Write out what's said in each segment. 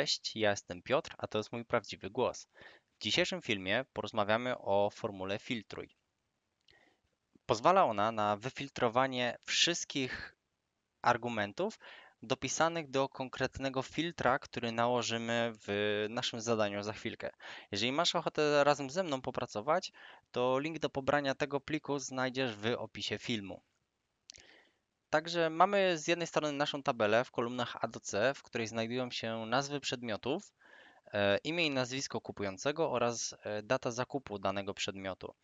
Cześć, ja jestem Piotr, a to jest mój prawdziwy głos. W dzisiejszym filmie porozmawiamy o formule filtruj. Pozwala ona na wyfiltrowanie wszystkich argumentów dopisanych do konkretnego filtra, który nałożymy w naszym zadaniu za chwilkę. Jeżeli masz ochotę razem ze mną popracować, to link do pobrania tego pliku znajdziesz w opisie filmu. Także mamy z jednej strony naszą tabelę w kolumnach A do C, w której znajdują się nazwy przedmiotów, e, imię i nazwisko kupującego oraz e, data zakupu danego przedmiotu.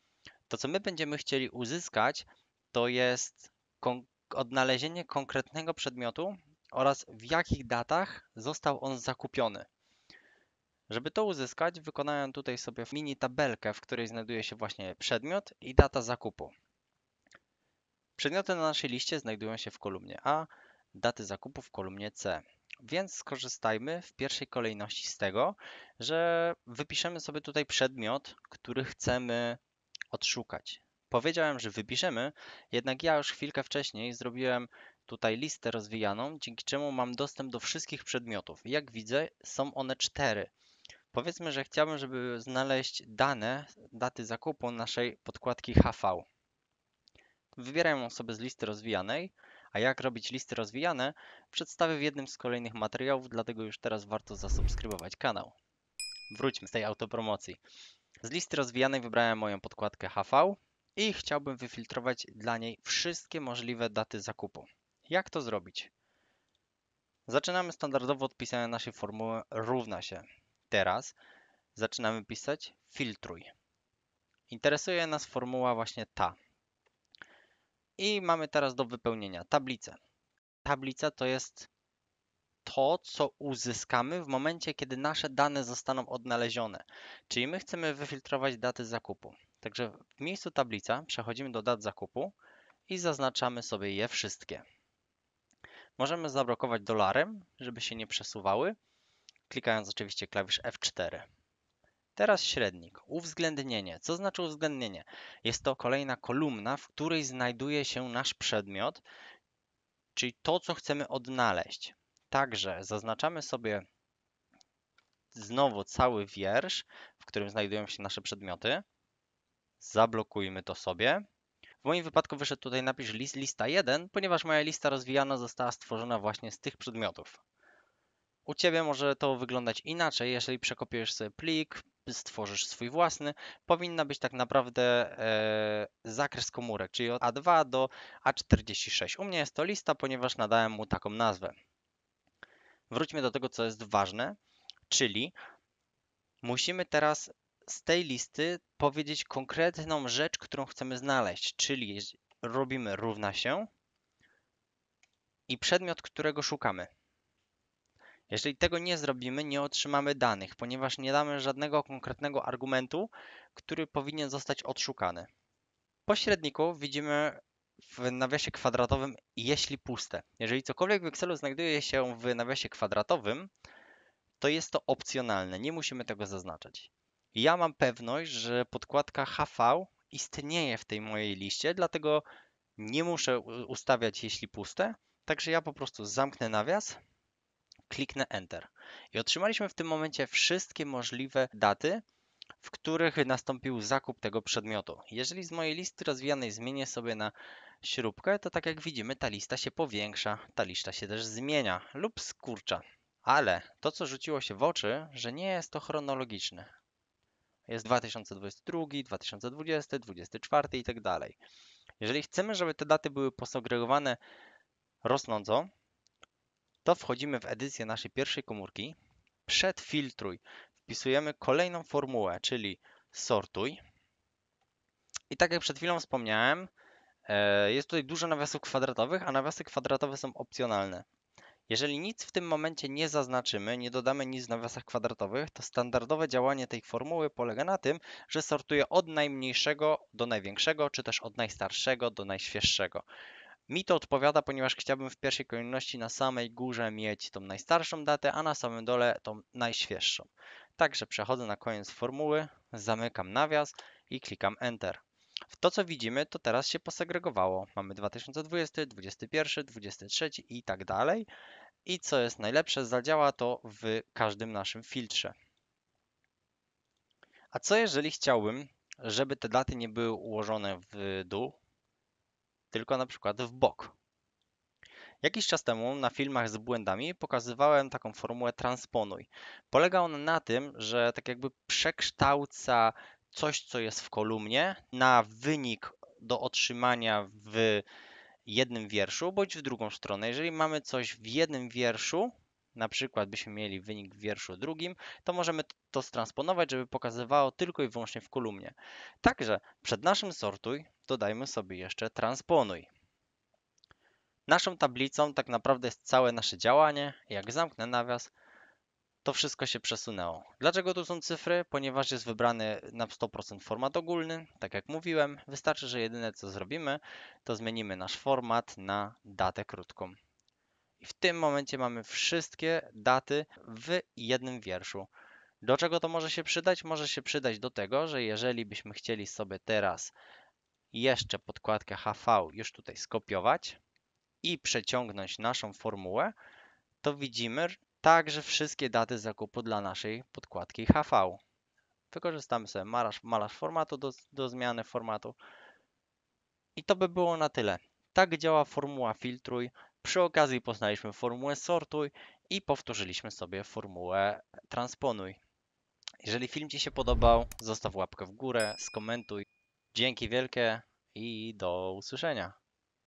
To, co my będziemy chcieli uzyskać, to jest kon odnalezienie konkretnego przedmiotu oraz w jakich datach został on zakupiony. Żeby to uzyskać, wykonałem tutaj sobie mini tabelkę, w której znajduje się właśnie przedmiot i data zakupu. Przedmioty na naszej liście znajdują się w kolumnie A, daty zakupu w kolumnie C. Więc skorzystajmy w pierwszej kolejności z tego, że wypiszemy sobie tutaj przedmiot, który chcemy odszukać. Powiedziałem, że wypiszemy, jednak ja już chwilkę wcześniej zrobiłem tutaj listę rozwijaną, dzięki czemu mam dostęp do wszystkich przedmiotów. Jak widzę, są one cztery. Powiedzmy, że chciałbym, żeby znaleźć dane, daty zakupu naszej podkładki HV. Wybierają osoby z listy rozwijanej, a jak robić listy rozwijane przedstawię w jednym z kolejnych materiałów, dlatego już teraz warto zasubskrybować kanał. Wróćmy z tej autopromocji. Z listy rozwijanej wybrałem moją podkładkę HV i chciałbym wyfiltrować dla niej wszystkie możliwe daty zakupu. Jak to zrobić? Zaczynamy standardowo od pisania naszej formuły równa się. Teraz zaczynamy pisać filtruj. Interesuje nas formuła właśnie ta. I mamy teraz do wypełnienia tablicę. Tablica to jest to, co uzyskamy w momencie, kiedy nasze dane zostaną odnalezione. Czyli my chcemy wyfiltrować daty zakupu. Także w miejscu tablica przechodzimy do dat zakupu i zaznaczamy sobie je wszystkie. Możemy zablokować dolarem, żeby się nie przesuwały, klikając oczywiście klawisz F4. Teraz średnik, uwzględnienie. Co znaczy uwzględnienie? Jest to kolejna kolumna, w której znajduje się nasz przedmiot, czyli to, co chcemy odnaleźć. Także zaznaczamy sobie znowu cały wiersz, w którym znajdują się nasze przedmioty. Zablokujmy to sobie. W moim wypadku wyszedł tutaj napisz list lista 1, ponieważ moja lista rozwijana została stworzona właśnie z tych przedmiotów. U Ciebie może to wyglądać inaczej, jeżeli przekopiujesz sobie plik, stworzysz swój własny, powinna być tak naprawdę e, zakres komórek, czyli od A2 do A46. U mnie jest to lista, ponieważ nadałem mu taką nazwę. Wróćmy do tego, co jest ważne, czyli musimy teraz z tej listy powiedzieć konkretną rzecz, którą chcemy znaleźć, czyli robimy równa się i przedmiot, którego szukamy. Jeżeli tego nie zrobimy, nie otrzymamy danych, ponieważ nie damy żadnego konkretnego argumentu, który powinien zostać odszukany. Po średniku widzimy w nawiasie kwadratowym jeśli puste. Jeżeli cokolwiek w Excelu znajduje się w nawiasie kwadratowym, to jest to opcjonalne, nie musimy tego zaznaczać. Ja mam pewność, że podkładka HV istnieje w tej mojej liście, dlatego nie muszę ustawiać jeśli puste, także ja po prostu zamknę nawias kliknę Enter. I otrzymaliśmy w tym momencie wszystkie możliwe daty, w których nastąpił zakup tego przedmiotu. Jeżeli z mojej listy rozwijanej zmienię sobie na śrubkę, to tak jak widzimy ta lista się powiększa, ta lista się też zmienia lub skurcza. Ale to co rzuciło się w oczy, że nie jest to chronologiczne. Jest 2022, 2020, 2024 i tak dalej. Jeżeli chcemy, żeby te daty były posegregowane rosnąco, to wchodzimy w edycję naszej pierwszej komórki. filtruj. Wpisujemy kolejną formułę, czyli sortuj. I tak jak przed chwilą wspomniałem, e, jest tutaj dużo nawiasów kwadratowych, a nawiasy kwadratowe są opcjonalne. Jeżeli nic w tym momencie nie zaznaczymy, nie dodamy nic w nawiasach kwadratowych, to standardowe działanie tej formuły polega na tym, że sortuje od najmniejszego do największego, czy też od najstarszego do najświeższego. Mi to odpowiada, ponieważ chciałbym w pierwszej kolejności na samej górze mieć tą najstarszą datę, a na samym dole tą najświeższą. Także przechodzę na koniec formuły, zamykam nawias i klikam Enter. W to co widzimy to teraz się posegregowało. Mamy 2020, 2021, 2023 i tak dalej. I co jest najlepsze, zadziała to w każdym naszym filtrze. A co jeżeli chciałbym, żeby te daty nie były ułożone w dół, tylko na przykład w bok. Jakiś czas temu na filmach z błędami pokazywałem taką formułę transponuj. Polega on na tym, że tak jakby przekształca coś, co jest w kolumnie, na wynik do otrzymania w jednym wierszu bądź w drugą stronę. Jeżeli mamy coś w jednym wierszu, na przykład byśmy mieli wynik w wierszu drugim, to możemy to stransponować, żeby pokazywało tylko i wyłącznie w kolumnie. Także przed naszym sortuj dodajmy sobie jeszcze transponuj. Naszą tablicą tak naprawdę jest całe nasze działanie. Jak zamknę nawias, to wszystko się przesunęło. Dlaczego tu są cyfry? Ponieważ jest wybrany na 100% format ogólny, tak jak mówiłem. Wystarczy, że jedyne co zrobimy, to zmienimy nasz format na datę krótką. I w tym momencie mamy wszystkie daty w jednym wierszu. Do czego to może się przydać? Może się przydać do tego, że jeżeli byśmy chcieli sobie teraz jeszcze podkładkę HV już tutaj skopiować i przeciągnąć naszą formułę, to widzimy także wszystkie daty zakupu dla naszej podkładki HV. Wykorzystamy sobie malarz, malarz formatu do, do zmiany formatu. I to by było na tyle. Tak działa formuła filtruj. Przy okazji poznaliśmy formułę sortuj i powtórzyliśmy sobie formułę transponuj. Jeżeli film Ci się podobał, zostaw łapkę w górę, skomentuj. Dzięki wielkie i do usłyszenia.